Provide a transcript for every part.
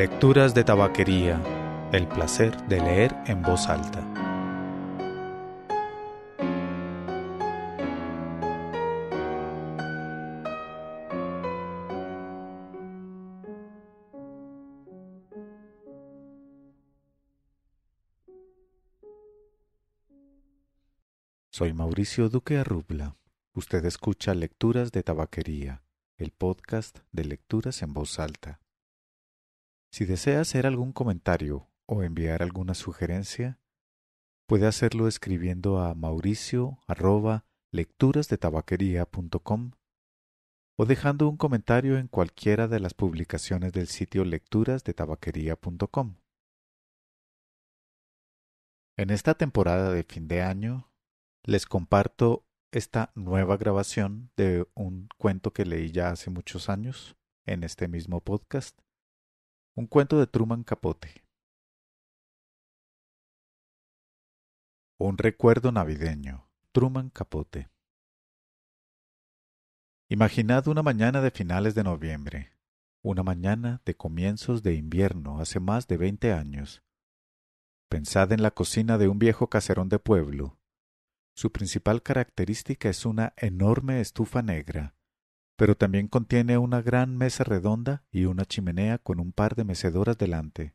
Lecturas de Tabaquería. El placer de leer en voz alta. Soy Mauricio Duque Arrubla. Usted escucha Lecturas de Tabaquería, el podcast de lecturas en voz alta. Si desea hacer algún comentario o enviar alguna sugerencia, puede hacerlo escribiendo a mauricio arroba o dejando un comentario en cualquiera de las publicaciones del sitio lecturasdetabaqueria.com En esta temporada de fin de año les comparto esta nueva grabación de un cuento que leí ya hace muchos años en este mismo podcast un cuento de Truman Capote. Un recuerdo navideño. Truman Capote. Imaginad una mañana de finales de noviembre, una mañana de comienzos de invierno hace más de veinte años. Pensad en la cocina de un viejo caserón de pueblo. Su principal característica es una enorme estufa negra, pero también contiene una gran mesa redonda y una chimenea con un par de mecedoras delante.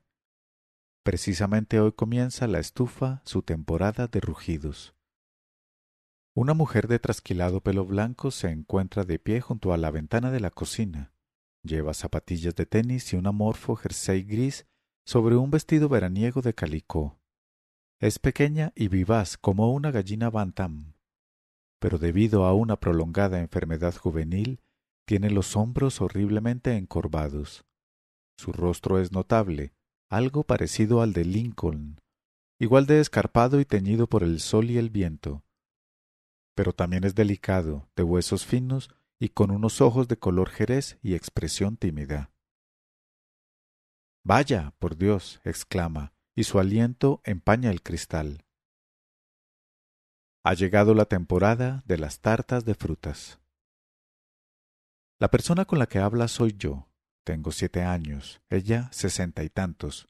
Precisamente hoy comienza la estufa su temporada de rugidos. Una mujer de trasquilado pelo blanco se encuentra de pie junto a la ventana de la cocina. Lleva zapatillas de tenis y un amorfo jersey gris sobre un vestido veraniego de calicó. Es pequeña y vivaz como una gallina bantam, pero debido a una prolongada enfermedad juvenil tiene los hombros horriblemente encorvados. Su rostro es notable, algo parecido al de Lincoln, igual de escarpado y teñido por el sol y el viento. Pero también es delicado, de huesos finos y con unos ojos de color jerez y expresión tímida. Vaya, por Dios, exclama, y su aliento empaña el cristal. Ha llegado la temporada de las tartas de frutas. La persona con la que habla soy yo. Tengo siete años, ella sesenta y tantos.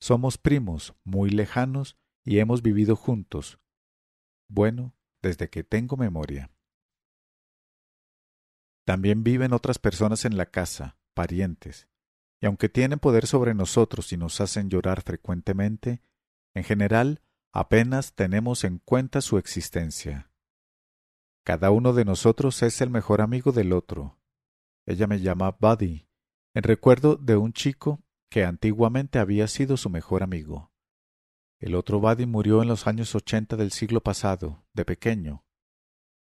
Somos primos, muy lejanos, y hemos vivido juntos. Bueno, desde que tengo memoria. También viven otras personas en la casa, parientes, y aunque tienen poder sobre nosotros y nos hacen llorar frecuentemente, en general apenas tenemos en cuenta su existencia. Cada uno de nosotros es el mejor amigo del otro, ella me llama Buddy, en recuerdo de un chico que antiguamente había sido su mejor amigo. El otro Buddy murió en los años ochenta del siglo pasado, de pequeño.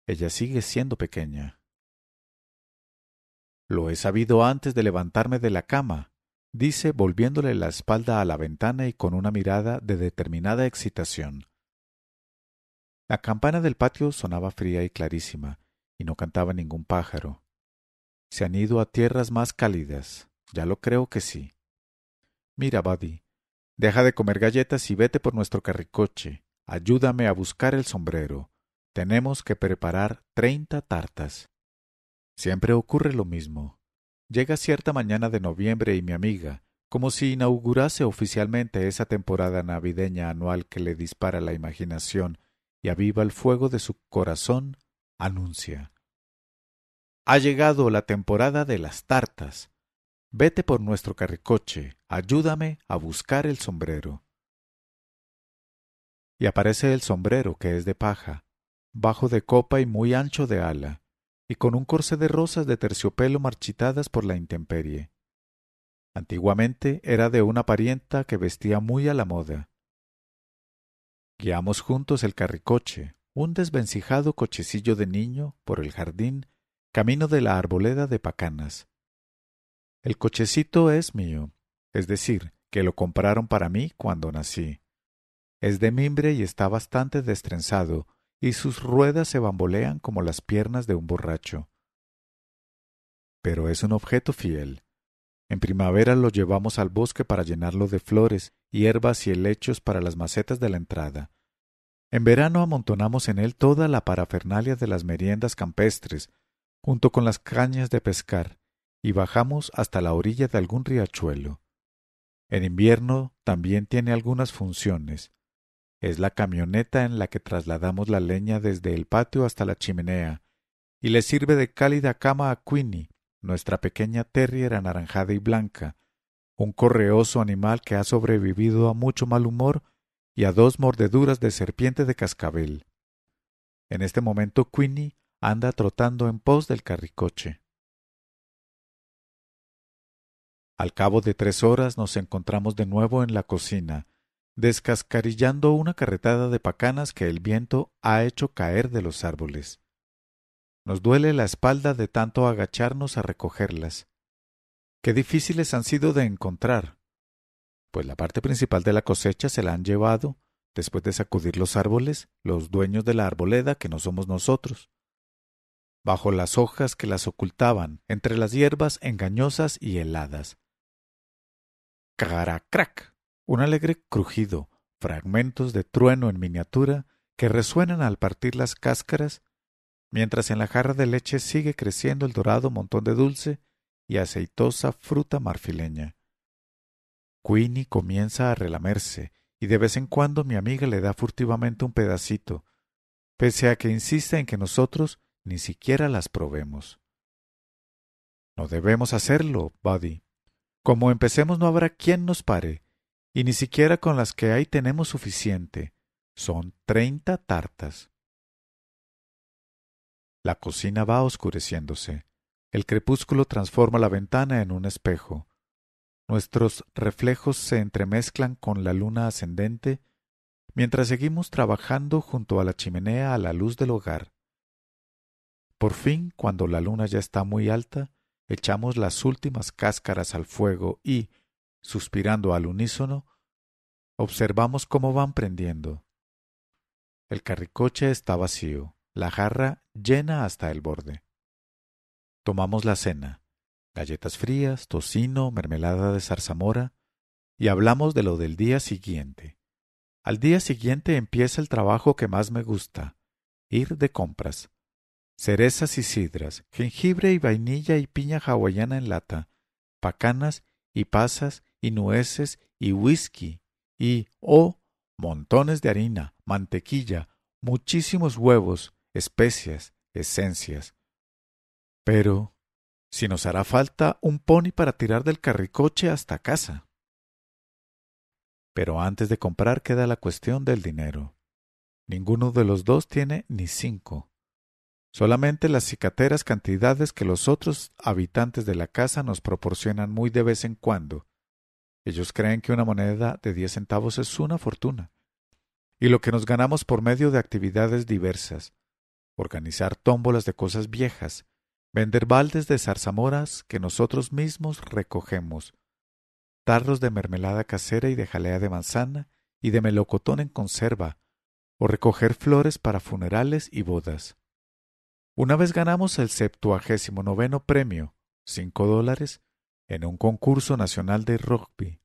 Ella sigue siendo pequeña. Lo he sabido antes de levantarme de la cama, dice volviéndole la espalda a la ventana y con una mirada de determinada excitación. La campana del patio sonaba fría y clarísima, y no cantaba ningún pájaro. Se han ido a tierras más cálidas. Ya lo creo que sí. Mira, Buddy, deja de comer galletas y vete por nuestro carricoche. Ayúdame a buscar el sombrero. Tenemos que preparar treinta tartas. Siempre ocurre lo mismo. Llega cierta mañana de noviembre y mi amiga, como si inaugurase oficialmente esa temporada navideña anual que le dispara la imaginación y aviva el fuego de su corazón, anuncia ha llegado la temporada de las tartas. Vete por nuestro carricoche, ayúdame a buscar el sombrero. Y aparece el sombrero, que es de paja, bajo de copa y muy ancho de ala, y con un corce de rosas de terciopelo marchitadas por la intemperie. Antiguamente era de una parienta que vestía muy a la moda. Guiamos juntos el carricoche, un desvencijado cochecillo de niño, por el jardín camino de la arboleda de Pacanas. El cochecito es mío, es decir, que lo compraron para mí cuando nací. Es de mimbre y está bastante destrenzado, y sus ruedas se bambolean como las piernas de un borracho. Pero es un objeto fiel. En primavera lo llevamos al bosque para llenarlo de flores, hierbas y helechos para las macetas de la entrada. En verano amontonamos en él toda la parafernalia de las meriendas campestres, junto con las cañas de pescar, y bajamos hasta la orilla de algún riachuelo. En invierno también tiene algunas funciones. Es la camioneta en la que trasladamos la leña desde el patio hasta la chimenea, y le sirve de cálida cama a Queenie, nuestra pequeña terrier anaranjada y blanca, un correoso animal que ha sobrevivido a mucho mal humor y a dos mordeduras de serpiente de cascabel. En este momento Queenie anda trotando en pos del carricoche. Al cabo de tres horas nos encontramos de nuevo en la cocina, descascarillando una carretada de pacanas que el viento ha hecho caer de los árboles. Nos duele la espalda de tanto agacharnos a recogerlas. Qué difíciles han sido de encontrar, pues la parte principal de la cosecha se la han llevado, después de sacudir los árboles, los dueños de la arboleda que no somos nosotros bajo las hojas que las ocultaban, entre las hierbas engañosas y heladas. Caracrac, un alegre crujido, fragmentos de trueno en miniatura que resuenan al partir las cáscaras, mientras en la jarra de leche sigue creciendo el dorado montón de dulce y aceitosa fruta marfileña. Queenie comienza a relamerse, y de vez en cuando mi amiga le da furtivamente un pedacito, pese a que insiste en que nosotros ni siquiera las probemos. No debemos hacerlo, Buddy. Como empecemos no habrá quien nos pare, y ni siquiera con las que hay tenemos suficiente. Son treinta tartas. La cocina va oscureciéndose. El crepúsculo transforma la ventana en un espejo. Nuestros reflejos se entremezclan con la luna ascendente mientras seguimos trabajando junto a la chimenea a la luz del hogar. Por fin, cuando la luna ya está muy alta, echamos las últimas cáscaras al fuego y, suspirando al unísono, observamos cómo van prendiendo. El carricoche está vacío, la jarra llena hasta el borde. Tomamos la cena, galletas frías, tocino, mermelada de zarzamora, y hablamos de lo del día siguiente. Al día siguiente empieza el trabajo que más me gusta, ir de compras, cerezas y sidras, jengibre y vainilla y piña hawaiana en lata, pacanas y pasas y nueces y whisky y, oh, montones de harina, mantequilla, muchísimos huevos, especias, esencias. Pero, si nos hará falta un pony para tirar del carricoche hasta casa. Pero antes de comprar queda la cuestión del dinero. Ninguno de los dos tiene ni cinco. Solamente las cicateras cantidades que los otros habitantes de la casa nos proporcionan muy de vez en cuando. Ellos creen que una moneda de diez centavos es una fortuna. Y lo que nos ganamos por medio de actividades diversas, organizar tómbolas de cosas viejas, vender baldes de zarzamoras que nosotros mismos recogemos, tarros de mermelada casera y de jalea de manzana y de melocotón en conserva, o recoger flores para funerales y bodas. Una vez ganamos el 79 premio, 5 dólares, en un concurso nacional de rugby.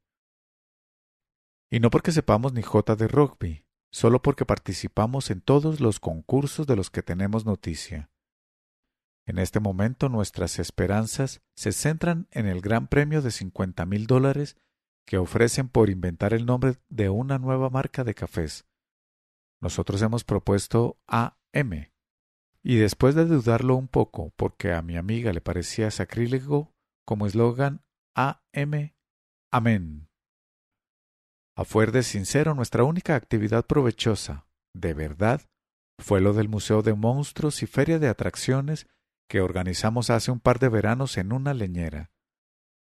Y no porque sepamos ni jota de rugby, solo porque participamos en todos los concursos de los que tenemos noticia. En este momento nuestras esperanzas se centran en el gran premio de 50 mil dólares que ofrecen por inventar el nombre de una nueva marca de cafés. Nosotros hemos propuesto AM, y después de dudarlo un poco, porque a mi amiga le parecía sacrílego, como eslogan AM, Amén. A fuer de sincero, nuestra única actividad provechosa, de verdad, fue lo del Museo de Monstruos y Feria de Atracciones que organizamos hace un par de veranos en una leñera.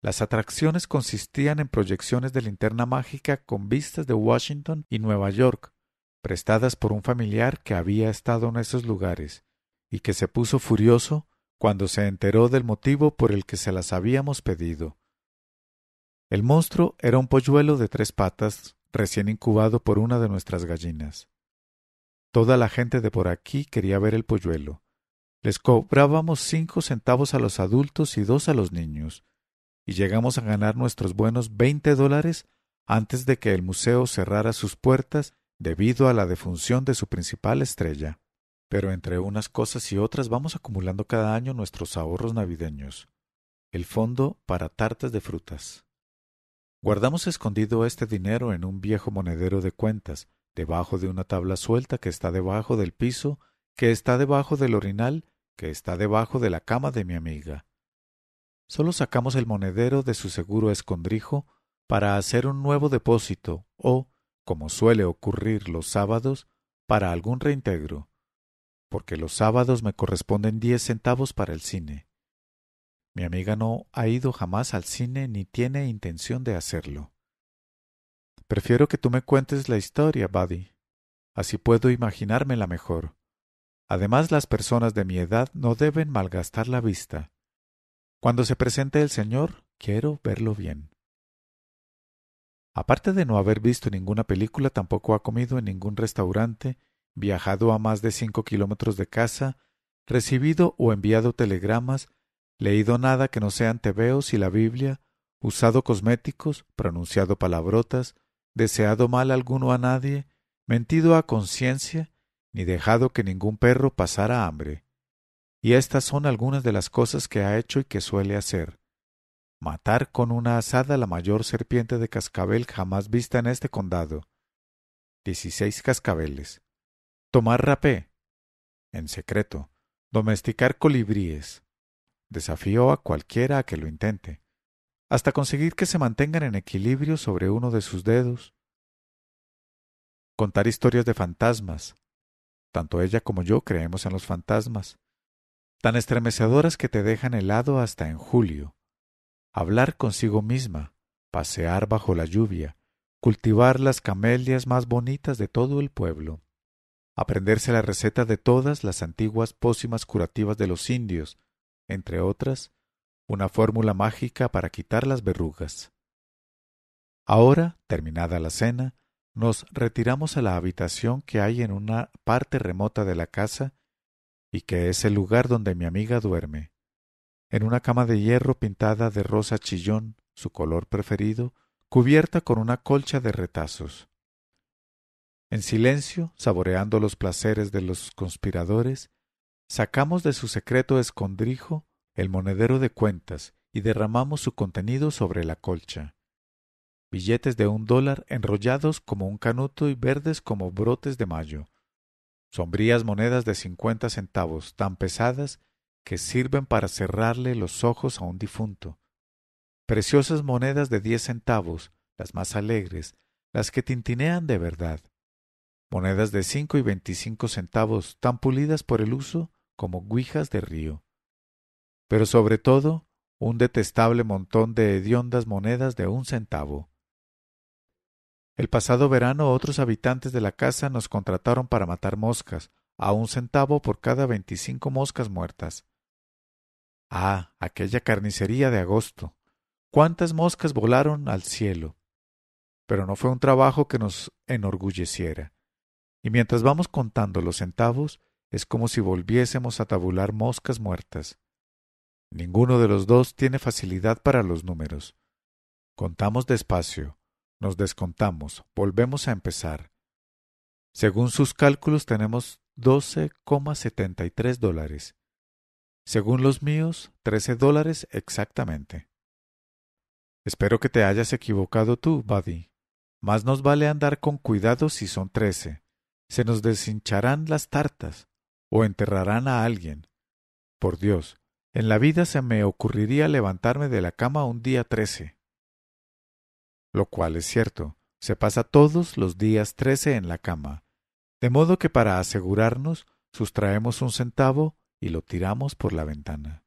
Las atracciones consistían en proyecciones de linterna mágica con vistas de Washington y Nueva York, prestadas por un familiar que había estado en esos lugares, y que se puso furioso cuando se enteró del motivo por el que se las habíamos pedido. El monstruo era un polluelo de tres patas, recién incubado por una de nuestras gallinas. Toda la gente de por aquí quería ver el polluelo. Les cobrábamos cinco centavos a los adultos y dos a los niños, y llegamos a ganar nuestros buenos veinte dólares antes de que el museo cerrara sus puertas debido a la defunción de su principal estrella. Pero entre unas cosas y otras vamos acumulando cada año nuestros ahorros navideños. El fondo para tartas de frutas. Guardamos escondido este dinero en un viejo monedero de cuentas, debajo de una tabla suelta que está debajo del piso, que está debajo del orinal, que está debajo de la cama de mi amiga. Solo sacamos el monedero de su seguro escondrijo para hacer un nuevo depósito o, como suele ocurrir los sábados, para algún reintegro porque los sábados me corresponden diez centavos para el cine. Mi amiga no ha ido jamás al cine ni tiene intención de hacerlo. Prefiero que tú me cuentes la historia, Buddy. Así puedo imaginármela mejor. Además, las personas de mi edad no deben malgastar la vista. Cuando se presente el Señor, quiero verlo bien. Aparte de no haber visto ninguna película, tampoco ha comido en ningún restaurante viajado a más de cinco kilómetros de casa, recibido o enviado telegramas, leído nada que no sean tebeos y la Biblia, usado cosméticos, pronunciado palabrotas, deseado mal alguno a nadie, mentido a conciencia, ni dejado que ningún perro pasara hambre. Y estas son algunas de las cosas que ha hecho y que suele hacer. Matar con una asada la mayor serpiente de cascabel jamás vista en este condado. Dieciséis cascabeles tomar rapé, en secreto, domesticar colibríes. Desafío a cualquiera a que lo intente, hasta conseguir que se mantengan en equilibrio sobre uno de sus dedos. Contar historias de fantasmas. Tanto ella como yo creemos en los fantasmas, tan estremecedoras que te dejan helado hasta en julio. Hablar consigo misma, pasear bajo la lluvia, cultivar las camelias más bonitas de todo el pueblo aprenderse la receta de todas las antiguas pócimas curativas de los indios, entre otras, una fórmula mágica para quitar las verrugas. Ahora, terminada la cena, nos retiramos a la habitación que hay en una parte remota de la casa y que es el lugar donde mi amiga duerme, en una cama de hierro pintada de rosa chillón, su color preferido, cubierta con una colcha de retazos. En silencio, saboreando los placeres de los conspiradores, sacamos de su secreto escondrijo el monedero de cuentas y derramamos su contenido sobre la colcha. Billetes de un dólar enrollados como un canuto y verdes como brotes de mayo. Sombrías monedas de cincuenta centavos tan pesadas que sirven para cerrarle los ojos a un difunto. Preciosas monedas de diez centavos, las más alegres, las que tintinean de verdad monedas de cinco y veinticinco centavos tan pulidas por el uso como guijas de río, pero sobre todo un detestable montón de hediondas monedas de un centavo. El pasado verano otros habitantes de la casa nos contrataron para matar moscas, a un centavo por cada veinticinco moscas muertas. Ah, aquella carnicería de agosto. Cuántas moscas volaron al cielo. Pero no fue un trabajo que nos enorgulleciera y mientras vamos contando los centavos, es como si volviésemos a tabular moscas muertas. Ninguno de los dos tiene facilidad para los números. Contamos despacio, nos descontamos, volvemos a empezar. Según sus cálculos tenemos 12,73 dólares. Según los míos, 13 dólares exactamente. Espero que te hayas equivocado tú, Buddy. Más nos vale andar con cuidado si son 13 se nos deshincharán las tartas o enterrarán a alguien. Por Dios, en la vida se me ocurriría levantarme de la cama un día trece. Lo cual es cierto, se pasa todos los días trece en la cama, de modo que para asegurarnos sustraemos un centavo y lo tiramos por la ventana.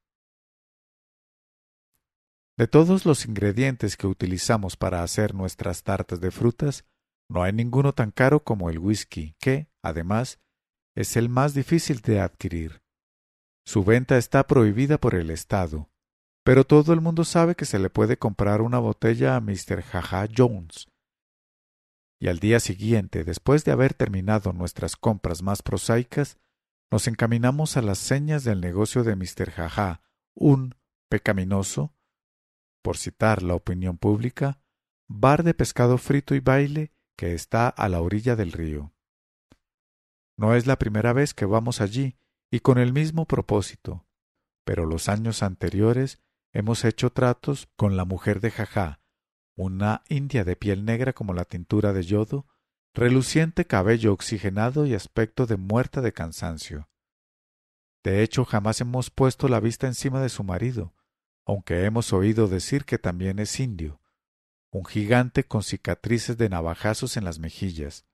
De todos los ingredientes que utilizamos para hacer nuestras tartas de frutas, no hay ninguno tan caro como el whisky, que, además, es el más difícil de adquirir. Su venta está prohibida por el Estado, pero todo el mundo sabe que se le puede comprar una botella a Mr. Jaja Jones. Y al día siguiente, después de haber terminado nuestras compras más prosaicas, nos encaminamos a las señas del negocio de Mr. Jaja, un pecaminoso, por citar la opinión pública, bar de pescado frito y baile que está a la orilla del río. No es la primera vez que vamos allí, y con el mismo propósito, pero los años anteriores hemos hecho tratos con la mujer de Jajá, una india de piel negra como la tintura de yodo, reluciente cabello oxigenado y aspecto de muerta de cansancio. De hecho, jamás hemos puesto la vista encima de su marido, aunque hemos oído decir que también es indio un gigante con cicatrices de navajazos en las mejillas.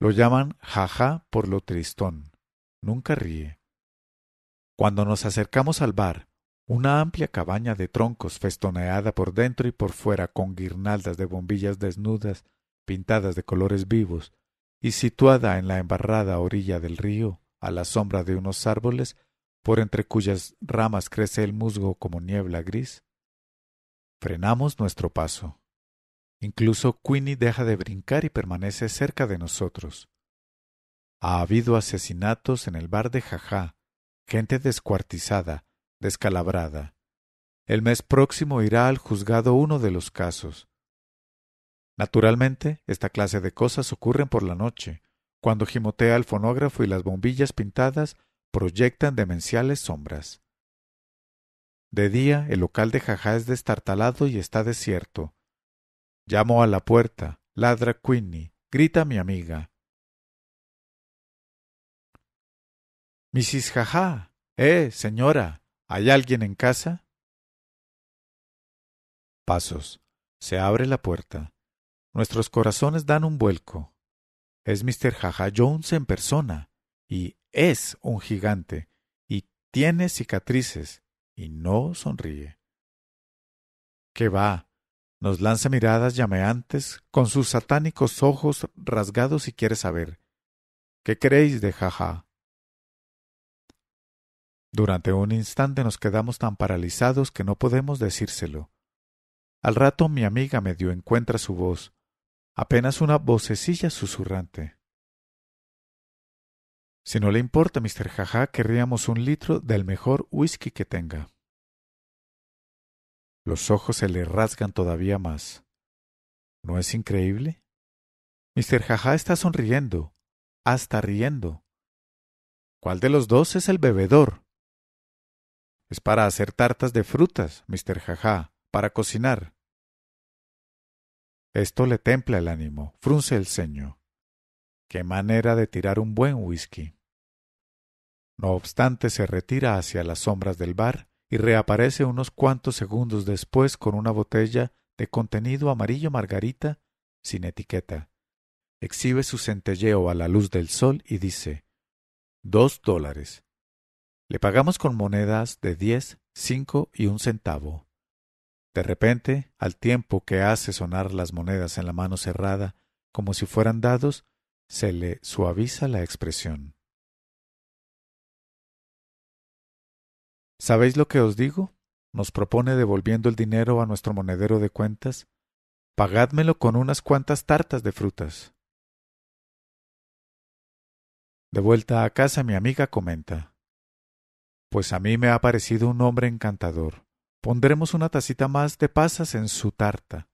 Lo llaman Jaja por lo tristón. Nunca ríe. Cuando nos acercamos al bar, una amplia cabaña de troncos festoneada por dentro y por fuera con guirnaldas de bombillas desnudas pintadas de colores vivos y situada en la embarrada orilla del río, a la sombra de unos árboles, por entre cuyas ramas crece el musgo como niebla gris. Frenamos nuestro paso. Incluso Queenie deja de brincar y permanece cerca de nosotros. Ha habido asesinatos en el bar de Jajá, gente descuartizada, descalabrada. El mes próximo irá al juzgado uno de los casos. Naturalmente, esta clase de cosas ocurren por la noche, cuando gimotea el fonógrafo y las bombillas pintadas proyectan demenciales sombras. De día, el local de Jajá es destartalado y está desierto. Llamo a la puerta. Ladra Queenie. Grita mi amiga. Mrs. Jaja. Eh, señora. ¿Hay alguien en casa? Pasos. Se abre la puerta. Nuestros corazones dan un vuelco. Es Mr. Jaja Jones en persona. Y es un gigante. Y tiene cicatrices. Y no sonríe. ¿Qué va? Nos lanza miradas llameantes con sus satánicos ojos rasgados y quiere saber. ¿Qué creéis de jaja? Durante un instante nos quedamos tan paralizados que no podemos decírselo. Al rato mi amiga me medio encuentra su voz, apenas una vocecilla susurrante. Si no le importa, Mr. Jaja, querríamos un litro del mejor whisky que tenga. Los ojos se le rasgan todavía más. ¿No es increíble? Mr. Jaja está sonriendo, hasta riendo. ¿Cuál de los dos es el bebedor? Es para hacer tartas de frutas, Mr. Jaja, para cocinar. Esto le templa el ánimo, frunce el ceño. Qué manera de tirar un buen whisky. No obstante, se retira hacia las sombras del bar y reaparece unos cuantos segundos después con una botella de contenido amarillo margarita sin etiqueta. Exhibe su centelleo a la luz del sol y dice dos dólares. Le pagamos con monedas de diez, cinco y un centavo. De repente, al tiempo que hace sonar las monedas en la mano cerrada como si fueran dados, se le suaviza la expresión. ¿Sabéis lo que os digo? nos propone devolviendo el dinero a nuestro monedero de cuentas. Pagádmelo con unas cuantas tartas de frutas. De vuelta a casa mi amiga comenta. Pues a mí me ha parecido un hombre encantador. Pondremos una tacita más de pasas en su tarta.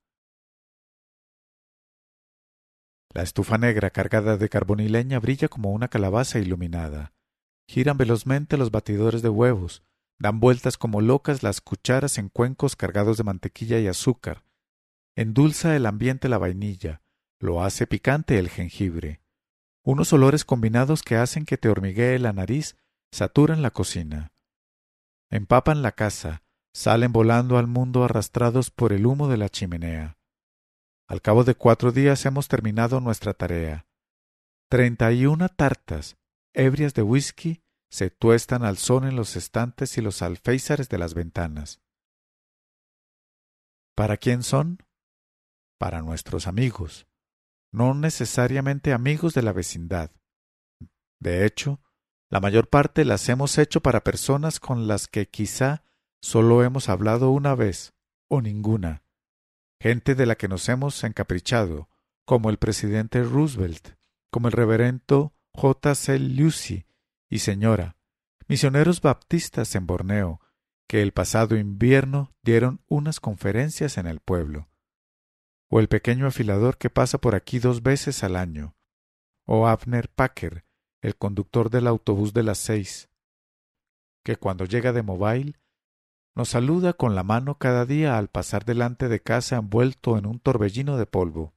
La estufa negra cargada de carbón y leña brilla como una calabaza iluminada. Giran velozmente los batidores de huevos, Dan vueltas como locas las cucharas en cuencos cargados de mantequilla y azúcar. Endulza el ambiente la vainilla. Lo hace picante el jengibre. Unos olores combinados que hacen que te hormiguee la nariz saturan la cocina. Empapan la casa, salen volando al mundo arrastrados por el humo de la chimenea. Al cabo de cuatro días hemos terminado nuestra tarea. Treinta y una tartas, ebrias de whisky se tuestan al sol en los estantes y los alféizares de las ventanas. ¿Para quién son? Para nuestros amigos, no necesariamente amigos de la vecindad. De hecho, la mayor parte las hemos hecho para personas con las que quizá solo hemos hablado una vez o ninguna, gente de la que nos hemos encaprichado, como el presidente Roosevelt, como el reverendo J. C. Lucy, y señora, misioneros baptistas en Borneo, que el pasado invierno dieron unas conferencias en el pueblo, o el pequeño afilador que pasa por aquí dos veces al año, o Abner Packer, el conductor del autobús de las seis, que cuando llega de Mobile nos saluda con la mano cada día al pasar delante de casa envuelto en un torbellino de polvo.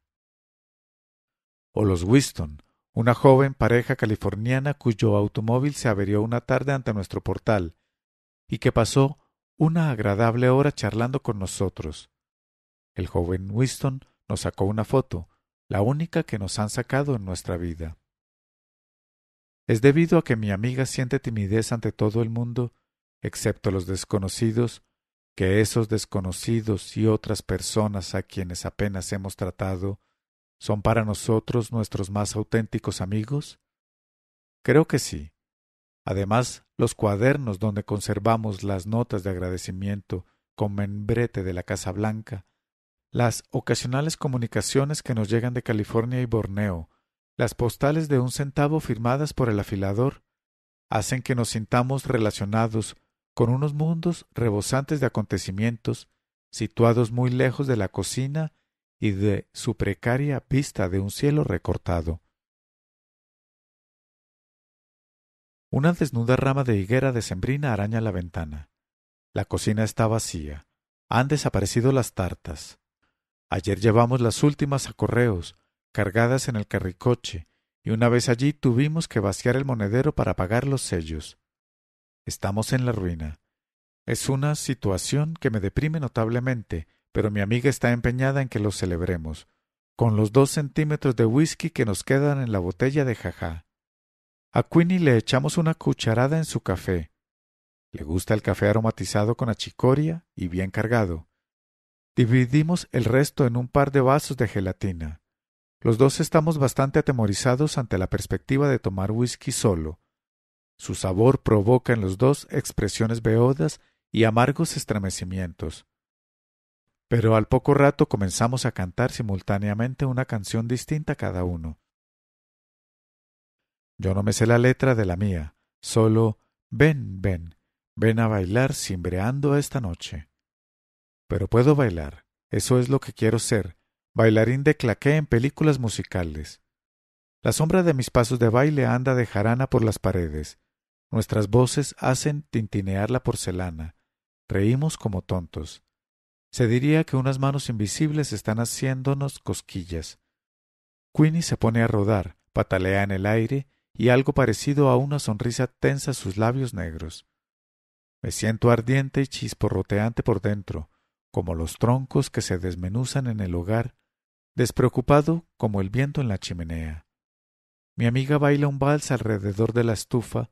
O los Winston, una joven pareja californiana cuyo automóvil se averió una tarde ante nuestro portal, y que pasó una agradable hora charlando con nosotros. El joven Winston nos sacó una foto, la única que nos han sacado en nuestra vida. Es debido a que mi amiga siente timidez ante todo el mundo, excepto los desconocidos, que esos desconocidos y otras personas a quienes apenas hemos tratado ¿Son para nosotros nuestros más auténticos amigos? Creo que sí. Además, los cuadernos donde conservamos las notas de agradecimiento con membrete de la Casa Blanca, las ocasionales comunicaciones que nos llegan de California y Borneo, las postales de un centavo firmadas por el afilador, hacen que nos sintamos relacionados con unos mundos rebosantes de acontecimientos situados muy lejos de la cocina y de su precaria vista de un cielo recortado. Una desnuda rama de higuera de sembrina araña la ventana. La cocina está vacía. Han desaparecido las tartas. Ayer llevamos las últimas a correos, cargadas en el carricoche, y una vez allí tuvimos que vaciar el monedero para pagar los sellos. Estamos en la ruina. Es una situación que me deprime notablemente, pero mi amiga está empeñada en que lo celebremos, con los dos centímetros de whisky que nos quedan en la botella de jajá. A Queenie le echamos una cucharada en su café. Le gusta el café aromatizado con achicoria y bien cargado. Dividimos el resto en un par de vasos de gelatina. Los dos estamos bastante atemorizados ante la perspectiva de tomar whisky solo. Su sabor provoca en los dos expresiones beodas y amargos estremecimientos pero al poco rato comenzamos a cantar simultáneamente una canción distinta cada uno. Yo no me sé la letra de la mía, solo ven, ven, ven a bailar cimbreando esta noche. Pero puedo bailar, eso es lo que quiero ser, bailarín de claqué en películas musicales. La sombra de mis pasos de baile anda de jarana por las paredes. Nuestras voces hacen tintinear la porcelana. Reímos como tontos. Se diría que unas manos invisibles están haciéndonos cosquillas. Queenie se pone a rodar, patalea en el aire, y algo parecido a una sonrisa tensa sus labios negros. Me siento ardiente y chisporroteante por dentro, como los troncos que se desmenuzan en el hogar, despreocupado como el viento en la chimenea. Mi amiga baila un vals alrededor de la estufa,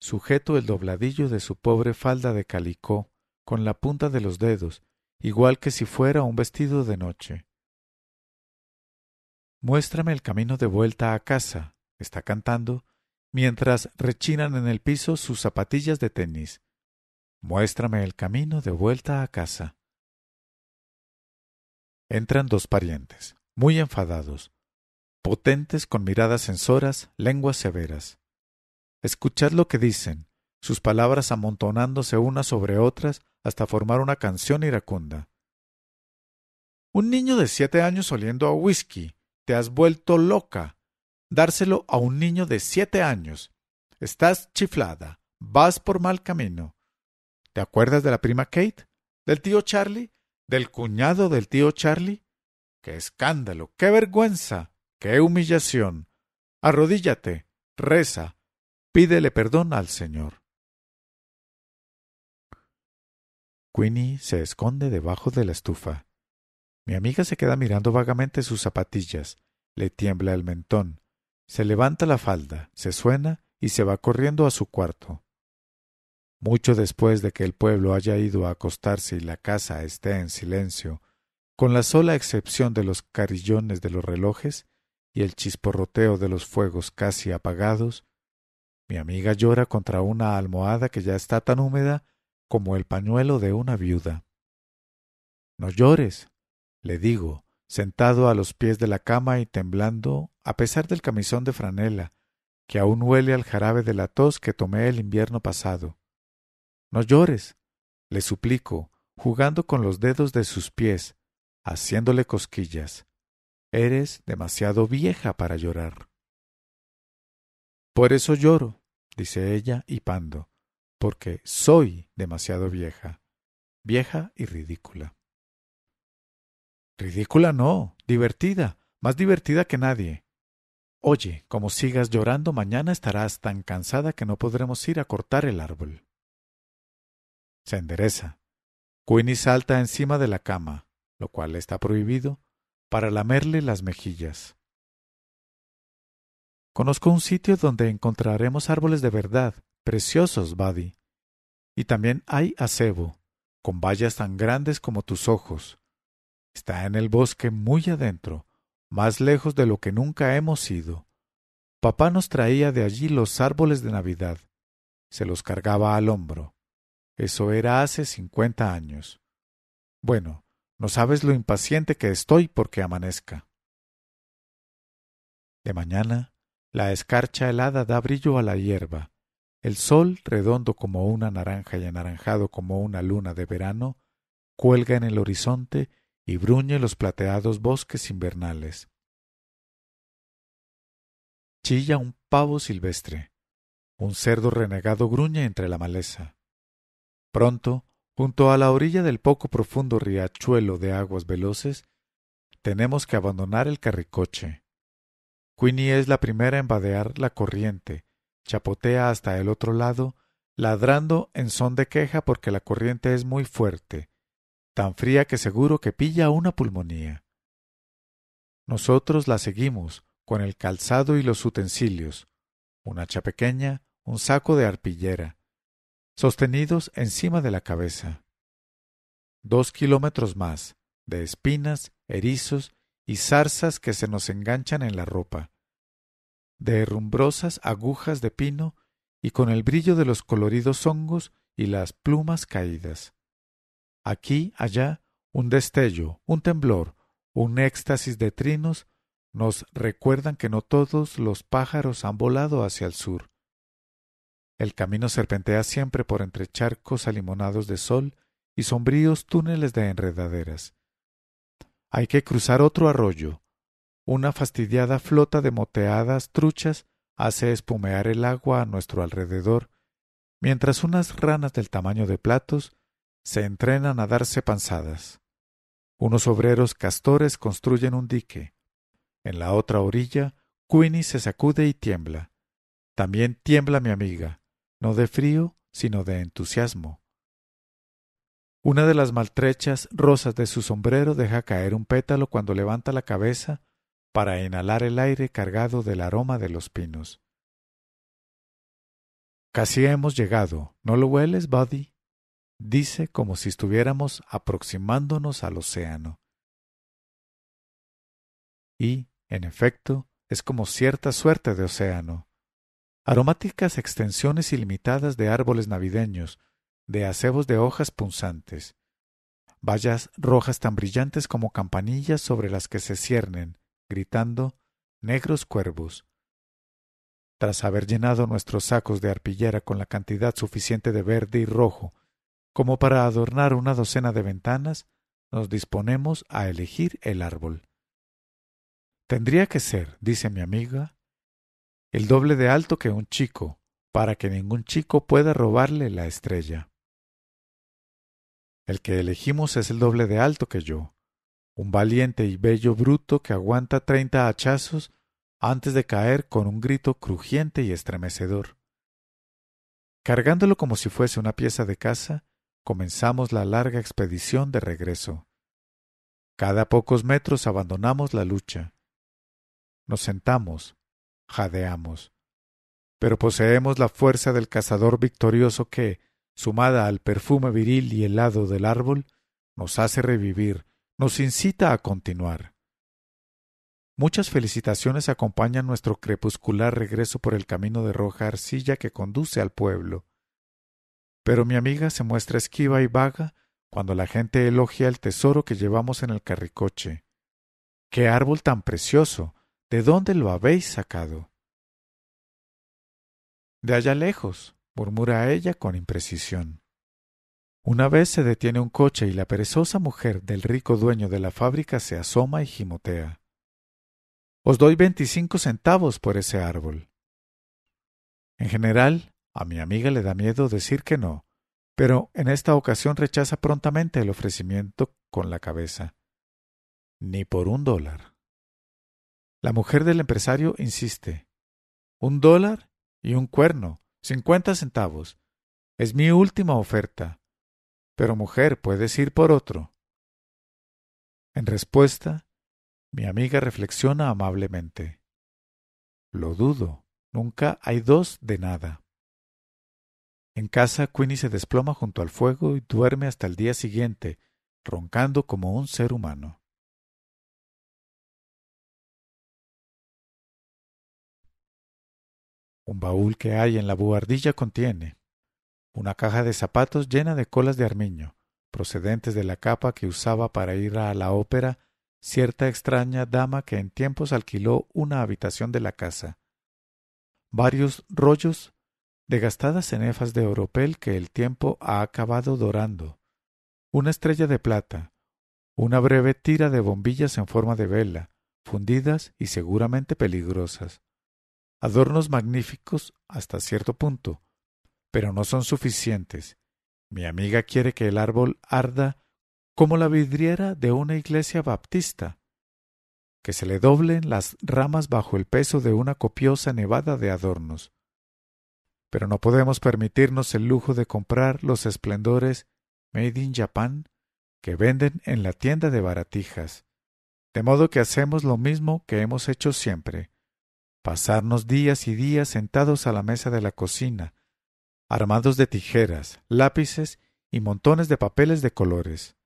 sujeto el dobladillo de su pobre falda de calicó con la punta de los dedos, igual que si fuera un vestido de noche. Muéstrame el camino de vuelta a casa, está cantando, mientras rechinan en el piso sus zapatillas de tenis. Muéstrame el camino de vuelta a casa. Entran dos parientes, muy enfadados, potentes con miradas censoras, lenguas severas. Escuchad lo que dicen, sus palabras amontonándose unas sobre otras, hasta formar una canción iracunda. Un niño de siete años oliendo a whisky. Te has vuelto loca. Dárselo a un niño de siete años. Estás chiflada. Vas por mal camino. ¿Te acuerdas de la prima Kate? ¿Del tío Charlie? ¿Del cuñado del tío Charlie? ¡Qué escándalo! ¡Qué vergüenza! ¡Qué humillación! Arrodíllate, reza, pídele perdón al Señor. Queenie se esconde debajo de la estufa. Mi amiga se queda mirando vagamente sus zapatillas, le tiembla el mentón, se levanta la falda, se suena y se va corriendo a su cuarto. Mucho después de que el pueblo haya ido a acostarse y la casa esté en silencio, con la sola excepción de los carillones de los relojes y el chisporroteo de los fuegos casi apagados, mi amiga llora contra una almohada que ya está tan húmeda como el pañuelo de una viuda. No llores, le digo, sentado a los pies de la cama y temblando, a pesar del camisón de franela, que aún huele al jarabe de la tos que tomé el invierno pasado. No llores, le suplico, jugando con los dedos de sus pies, haciéndole cosquillas. Eres demasiado vieja para llorar. Por eso lloro, dice ella, hipando porque soy demasiado vieja, vieja y ridícula. Ridícula no, divertida, más divertida que nadie. Oye, como sigas llorando mañana estarás tan cansada que no podremos ir a cortar el árbol. Se endereza. Queenie salta encima de la cama, lo cual está prohibido, para lamerle las mejillas. Conozco un sitio donde encontraremos árboles de verdad, preciosos, Badi, Y también hay acebo, con vallas tan grandes como tus ojos. Está en el bosque muy adentro, más lejos de lo que nunca hemos ido. Papá nos traía de allí los árboles de Navidad. Se los cargaba al hombro. Eso era hace cincuenta años. Bueno, no sabes lo impaciente que estoy porque amanezca. De mañana, la escarcha helada da brillo a la hierba, el sol, redondo como una naranja y anaranjado como una luna de verano, cuelga en el horizonte y bruñe los plateados bosques invernales. Chilla un pavo silvestre. Un cerdo renegado gruñe entre la maleza. Pronto, junto a la orilla del poco profundo riachuelo de aguas veloces, tenemos que abandonar el carricoche. Queenie es la primera en vadear la corriente, chapotea hasta el otro lado, ladrando en son de queja porque la corriente es muy fuerte, tan fría que seguro que pilla una pulmonía. Nosotros la seguimos, con el calzado y los utensilios, un hacha pequeña, un saco de arpillera, sostenidos encima de la cabeza. Dos kilómetros más, de espinas, erizos y zarzas que se nos enganchan en la ropa de herrumbrosas agujas de pino y con el brillo de los coloridos hongos y las plumas caídas. Aquí, allá, un destello, un temblor, un éxtasis de trinos nos recuerdan que no todos los pájaros han volado hacia el sur. El camino serpentea siempre por entre charcos alimonados de sol y sombríos túneles de enredaderas. Hay que cruzar otro arroyo, una fastidiada flota de moteadas truchas hace espumear el agua a nuestro alrededor, mientras unas ranas del tamaño de platos se entrenan a darse panzadas. Unos obreros castores construyen un dique. En la otra orilla, Queenie se sacude y tiembla. También tiembla mi amiga, no de frío, sino de entusiasmo. Una de las maltrechas rosas de su sombrero deja caer un pétalo cuando levanta la cabeza para inhalar el aire cargado del aroma de los pinos. Casi hemos llegado. ¿No lo hueles, Buddy? dice como si estuviéramos aproximándonos al océano. Y, en efecto, es como cierta suerte de océano. Aromáticas extensiones ilimitadas de árboles navideños, de acebos de hojas punzantes, bayas rojas tan brillantes como campanillas sobre las que se ciernen, gritando Negros cuervos. Tras haber llenado nuestros sacos de arpillera con la cantidad suficiente de verde y rojo, como para adornar una docena de ventanas, nos disponemos a elegir el árbol. Tendría que ser, dice mi amiga, el doble de alto que un chico, para que ningún chico pueda robarle la estrella. El que elegimos es el doble de alto que yo, un valiente y bello bruto que aguanta treinta hachazos antes de caer con un grito crujiente y estremecedor. Cargándolo como si fuese una pieza de caza, comenzamos la larga expedición de regreso. Cada pocos metros abandonamos la lucha. Nos sentamos, jadeamos, pero poseemos la fuerza del cazador victorioso que, sumada al perfume viril y helado del árbol, nos hace revivir, nos incita a continuar. Muchas felicitaciones acompañan nuestro crepuscular regreso por el camino de roja arcilla que conduce al pueblo. Pero mi amiga se muestra esquiva y vaga cuando la gente elogia el tesoro que llevamos en el carricoche. ¡Qué árbol tan precioso! ¿De dónde lo habéis sacado? De allá lejos, murmura ella con imprecisión. Una vez se detiene un coche y la perezosa mujer del rico dueño de la fábrica se asoma y gimotea. Os doy veinticinco centavos por ese árbol. En general, a mi amiga le da miedo decir que no, pero en esta ocasión rechaza prontamente el ofrecimiento con la cabeza. Ni por un dólar. La mujer del empresario insiste. Un dólar y un cuerno, cincuenta centavos. Es mi última oferta. Pero mujer, puedes ir por otro. En respuesta, mi amiga reflexiona amablemente. Lo dudo. Nunca hay dos de nada. En casa, Queenie se desploma junto al fuego y duerme hasta el día siguiente, roncando como un ser humano. Un baúl que hay en la buhardilla contiene, una caja de zapatos llena de colas de armiño, procedentes de la capa que usaba para ir a la ópera cierta extraña dama que en tiempos alquiló una habitación de la casa, varios rollos de gastadas cenefas de oropel que el tiempo ha acabado dorando, una estrella de plata, una breve tira de bombillas en forma de vela, fundidas y seguramente peligrosas, adornos magníficos hasta cierto punto, pero no son suficientes. Mi amiga quiere que el árbol arda como la vidriera de una iglesia baptista, que se le doblen las ramas bajo el peso de una copiosa nevada de adornos. Pero no podemos permitirnos el lujo de comprar los esplendores Made in Japan que venden en la tienda de baratijas. De modo que hacemos lo mismo que hemos hecho siempre pasarnos días y días sentados a la mesa de la cocina, armados de tijeras, lápices y montones de papeles de colores.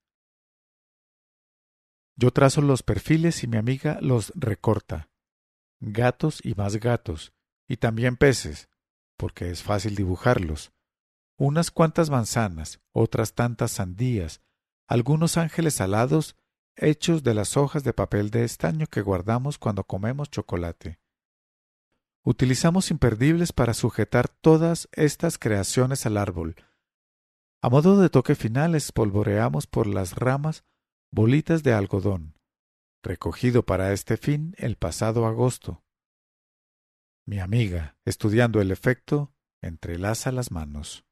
Yo trazo los perfiles y mi amiga los recorta. Gatos y más gatos, y también peces, porque es fácil dibujarlos. Unas cuantas manzanas, otras tantas sandías, algunos ángeles alados hechos de las hojas de papel de estaño que guardamos cuando comemos chocolate utilizamos imperdibles para sujetar todas estas creaciones al árbol. A modo de toque final espolvoreamos por las ramas bolitas de algodón, recogido para este fin el pasado agosto. Mi amiga, estudiando el efecto, entrelaza las manos.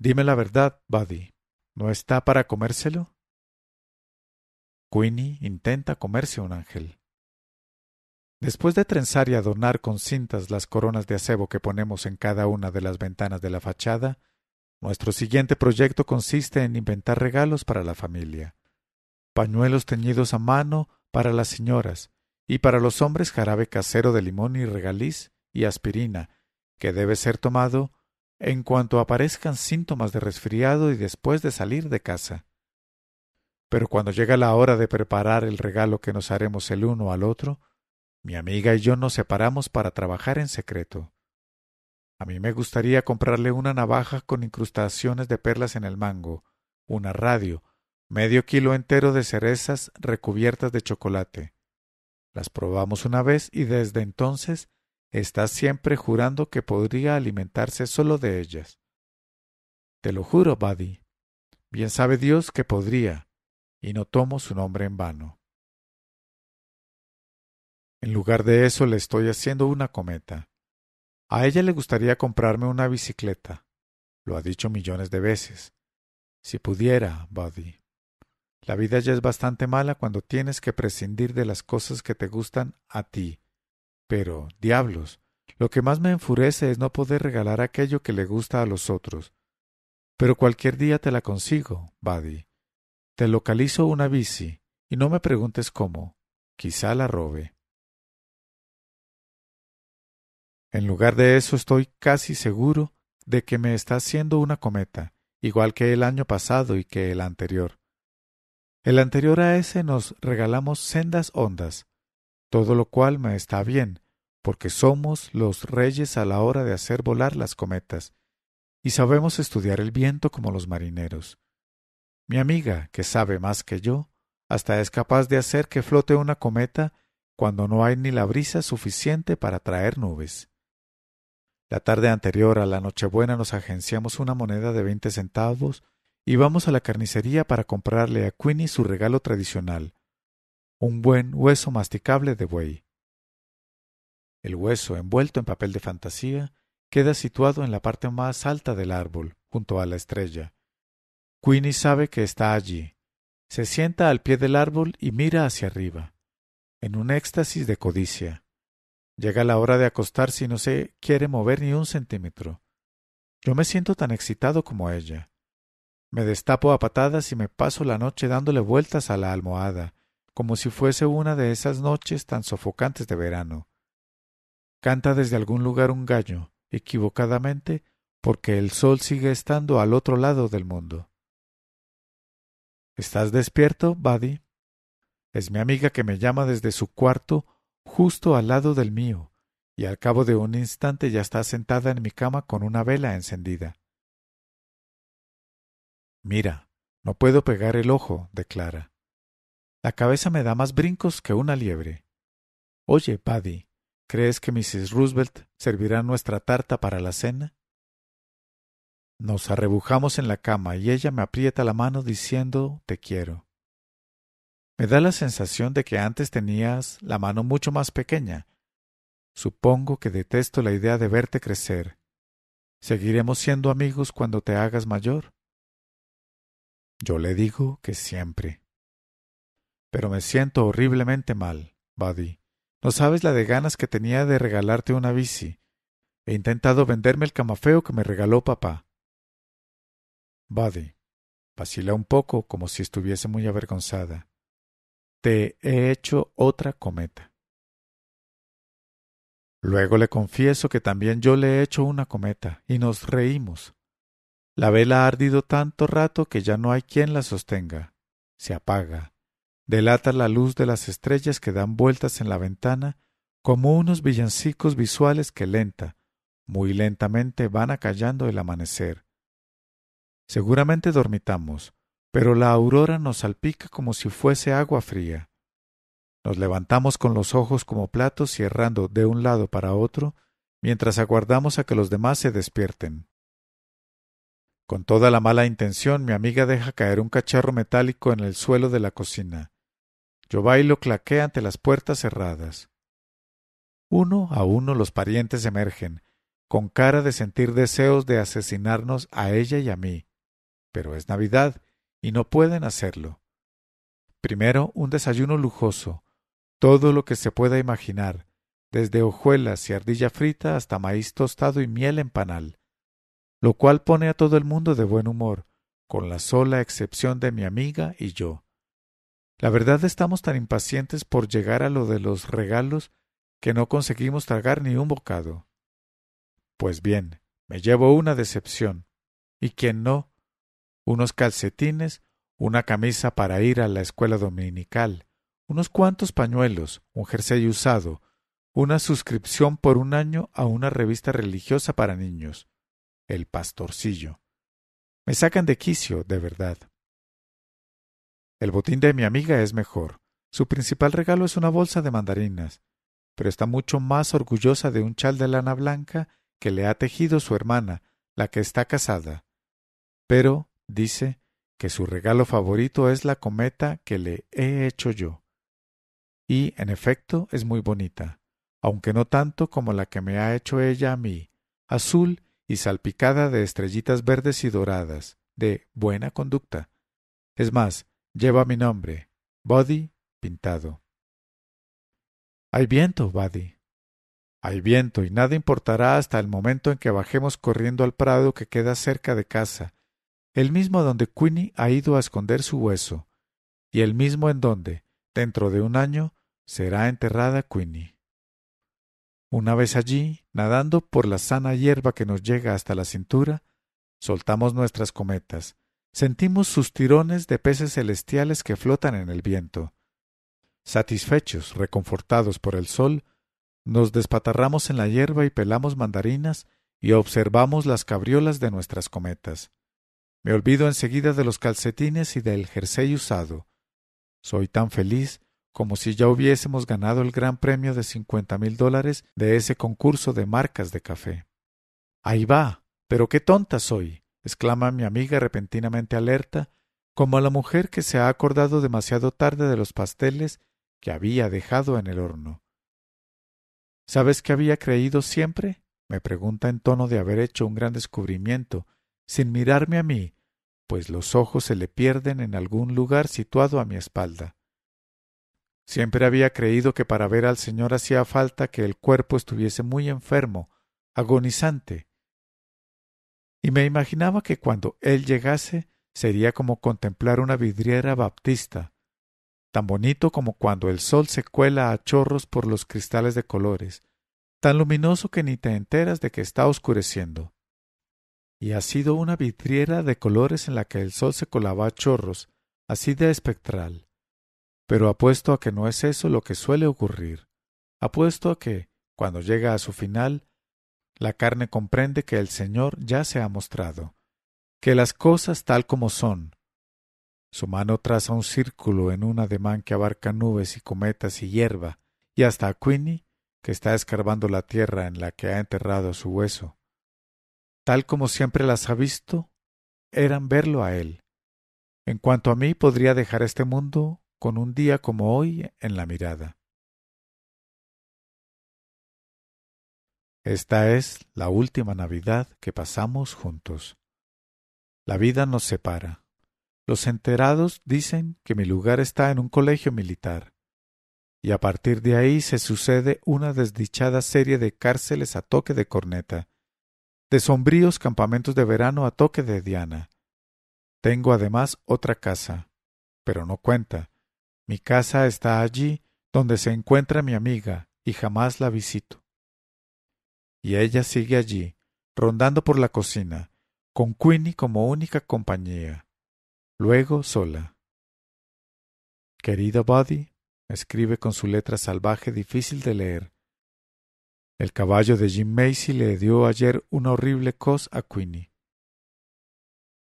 Dime la verdad, Buddy. ¿No está para comérselo? Queenie intenta comerse un ángel. Después de trenzar y adornar con cintas las coronas de acebo que ponemos en cada una de las ventanas de la fachada, nuestro siguiente proyecto consiste en inventar regalos para la familia. Pañuelos teñidos a mano para las señoras y para los hombres jarabe casero de limón y regaliz y aspirina, que debe ser tomado en cuanto aparezcan síntomas de resfriado y después de salir de casa. Pero cuando llega la hora de preparar el regalo que nos haremos el uno al otro, mi amiga y yo nos separamos para trabajar en secreto. A mí me gustaría comprarle una navaja con incrustaciones de perlas en el mango, una radio, medio kilo entero de cerezas recubiertas de chocolate. Las probamos una vez y desde entonces está siempre jurando que podría alimentarse solo de ellas. Te lo juro, Buddy. Bien sabe Dios que podría, y no tomo su nombre en vano. En lugar de eso le estoy haciendo una cometa. A ella le gustaría comprarme una bicicleta. Lo ha dicho millones de veces. Si pudiera, Buddy. La vida ya es bastante mala cuando tienes que prescindir de las cosas que te gustan a ti. Pero, diablos, lo que más me enfurece es no poder regalar aquello que le gusta a los otros. Pero cualquier día te la consigo, Buddy. Te localizo una bici, y no me preguntes cómo. Quizá la robe. En lugar de eso estoy casi seguro de que me está haciendo una cometa, igual que el año pasado y que el anterior. El anterior a ese nos regalamos sendas ondas, todo lo cual me está bien, porque somos los reyes a la hora de hacer volar las cometas, y sabemos estudiar el viento como los marineros. Mi amiga, que sabe más que yo, hasta es capaz de hacer que flote una cometa cuando no hay ni la brisa suficiente para traer nubes. La tarde anterior a la Nochebuena nos agenciamos una moneda de veinte centavos y vamos a la carnicería para comprarle a Queenie su regalo tradicional un buen hueso masticable de buey. El hueso, envuelto en papel de fantasía, queda situado en la parte más alta del árbol, junto a la estrella. Queenie sabe que está allí. Se sienta al pie del árbol y mira hacia arriba, en un éxtasis de codicia. Llega la hora de acostar si no se quiere mover ni un centímetro. Yo me siento tan excitado como ella. Me destapo a patadas y me paso la noche dándole vueltas a la almohada, como si fuese una de esas noches tan sofocantes de verano. Canta desde algún lugar un gallo, equivocadamente, porque el sol sigue estando al otro lado del mundo. ¿Estás despierto, Buddy? Es mi amiga que me llama desde su cuarto justo al lado del mío, y al cabo de un instante ya está sentada en mi cama con una vela encendida. Mira, no puedo pegar el ojo, declara. La cabeza me da más brincos que una liebre. Oye, Paddy, ¿crees que Mrs. Roosevelt servirá nuestra tarta para la cena? Nos arrebujamos en la cama y ella me aprieta la mano diciendo te quiero. Me da la sensación de que antes tenías la mano mucho más pequeña. Supongo que detesto la idea de verte crecer. ¿Seguiremos siendo amigos cuando te hagas mayor? Yo le digo que siempre. Pero me siento horriblemente mal, Buddy. No sabes la de ganas que tenía de regalarte una bici. He intentado venderme el camafeo que me regaló papá. Buddy. Vacila un poco como si estuviese muy avergonzada te he hecho otra cometa. Luego le confieso que también yo le he hecho una cometa, y nos reímos. La vela ha ardido tanto rato que ya no hay quien la sostenga. Se apaga. Delata la luz de las estrellas que dan vueltas en la ventana, como unos villancicos visuales que lenta, muy lentamente van acallando el amanecer. Seguramente dormitamos, pero la aurora nos salpica como si fuese agua fría. Nos levantamos con los ojos como platos y errando de un lado para otro, mientras aguardamos a que los demás se despierten. Con toda la mala intención, mi amiga deja caer un cacharro metálico en el suelo de la cocina. Yo bailo claqué ante las puertas cerradas. Uno a uno los parientes emergen, con cara de sentir deseos de asesinarnos a ella y a mí. Pero es Navidad, y no pueden hacerlo. Primero, un desayuno lujoso, todo lo que se pueda imaginar, desde hojuelas y ardilla frita hasta maíz tostado y miel en panal, lo cual pone a todo el mundo de buen humor, con la sola excepción de mi amiga y yo. La verdad estamos tan impacientes por llegar a lo de los regalos que no conseguimos tragar ni un bocado. Pues bien, me llevo una decepción, y quien no, unos calcetines, una camisa para ir a la escuela dominical, unos cuantos pañuelos, un jersey usado, una suscripción por un año a una revista religiosa para niños, El Pastorcillo. Me sacan de quicio, de verdad. El botín de mi amiga es mejor. Su principal regalo es una bolsa de mandarinas, pero está mucho más orgullosa de un chal de lana blanca que le ha tejido su hermana, la que está casada. Pero Dice que su regalo favorito es la cometa que le he hecho yo. Y, en efecto, es muy bonita, aunque no tanto como la que me ha hecho ella a mí, azul y salpicada de estrellitas verdes y doradas, de buena conducta. Es más, lleva mi nombre, Body pintado. Hay viento, Buddy. Hay viento y nada importará hasta el momento en que bajemos corriendo al prado que queda cerca de casa el mismo donde Queenie ha ido a esconder su hueso, y el mismo en donde, dentro de un año, será enterrada Queenie. Una vez allí, nadando por la sana hierba que nos llega hasta la cintura, soltamos nuestras cometas, sentimos sus tirones de peces celestiales que flotan en el viento. Satisfechos, reconfortados por el sol, nos despatarramos en la hierba y pelamos mandarinas y observamos las cabriolas de nuestras cometas. Me olvido enseguida de los calcetines y del jersey usado. Soy tan feliz como si ya hubiésemos ganado el gran premio de cincuenta mil dólares de ese concurso de marcas de café. Ahí va. Pero qué tonta soy. exclama mi amiga repentinamente alerta, como a la mujer que se ha acordado demasiado tarde de los pasteles que había dejado en el horno. ¿Sabes qué había creído siempre? me pregunta en tono de haber hecho un gran descubrimiento, sin mirarme a mí, pues los ojos se le pierden en algún lugar situado a mi espalda. Siempre había creído que para ver al Señor hacía falta que el cuerpo estuviese muy enfermo, agonizante, y me imaginaba que cuando Él llegase sería como contemplar una vidriera baptista, tan bonito como cuando el sol se cuela a chorros por los cristales de colores, tan luminoso que ni te enteras de que está oscureciendo y ha sido una vidriera de colores en la que el sol se colaba a chorros, así de espectral. Pero apuesto a que no es eso lo que suele ocurrir. Apuesto a que, cuando llega a su final, la carne comprende que el Señor ya se ha mostrado, que las cosas tal como son. Su mano traza un círculo en un ademán que abarca nubes y cometas y hierba, y hasta a Queenie, que está escarbando la tierra en la que ha enterrado su hueso tal como siempre las ha visto, eran verlo a él. En cuanto a mí, podría dejar este mundo con un día como hoy en la mirada. Esta es la última Navidad que pasamos juntos. La vida nos separa. Los enterados dicen que mi lugar está en un colegio militar, y a partir de ahí se sucede una desdichada serie de cárceles a toque de corneta, de sombríos campamentos de verano a toque de Diana. Tengo además otra casa, pero no cuenta. Mi casa está allí donde se encuentra mi amiga y jamás la visito. Y ella sigue allí, rondando por la cocina, con Queenie como única compañía, luego sola. Querida Buddy, escribe con su letra salvaje difícil de leer, el caballo de Jim Macy le dio ayer una horrible cos a Queenie.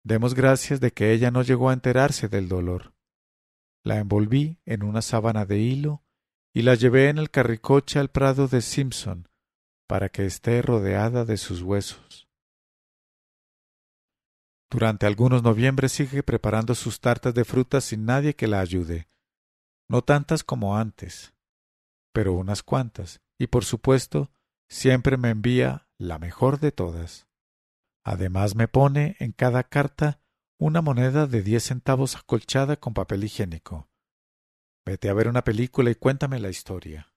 Demos gracias de que ella no llegó a enterarse del dolor. La envolví en una sábana de hilo y la llevé en el carricoche al prado de Simpson para que esté rodeada de sus huesos. Durante algunos noviembre sigue preparando sus tartas de frutas sin nadie que la ayude. No tantas como antes, pero unas cuantas, y por supuesto siempre me envía la mejor de todas. Además me pone en cada carta una moneda de diez centavos acolchada con papel higiénico. Vete a ver una película y cuéntame la historia.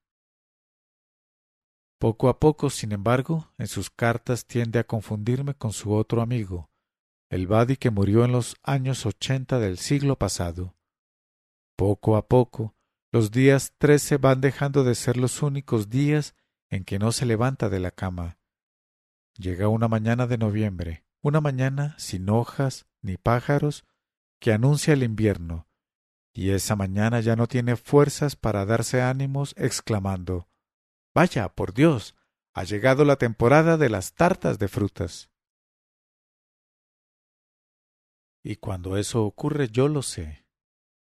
Poco a poco, sin embargo, en sus cartas tiende a confundirme con su otro amigo, el Badi que murió en los años ochenta del siglo pasado. Poco a poco, los días trece van dejando de ser los únicos días en que no se levanta de la cama. Llega una mañana de noviembre, una mañana sin hojas ni pájaros, que anuncia el invierno, y esa mañana ya no tiene fuerzas para darse ánimos exclamando Vaya, por Dios, ha llegado la temporada de las tartas de frutas. Y cuando eso ocurre yo lo sé.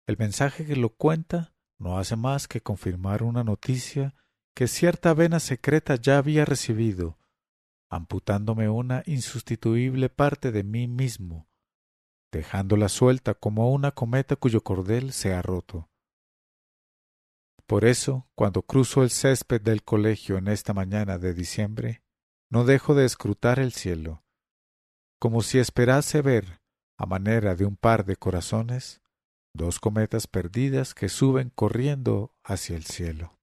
El mensaje que lo cuenta no hace más que confirmar una noticia que cierta vena secreta ya había recibido, amputándome una insustituible parte de mí mismo, dejándola suelta como una cometa cuyo cordel se ha roto. Por eso, cuando cruzo el césped del colegio en esta mañana de diciembre, no dejo de escrutar el cielo, como si esperase ver, a manera de un par de corazones, dos cometas perdidas que suben corriendo hacia el cielo.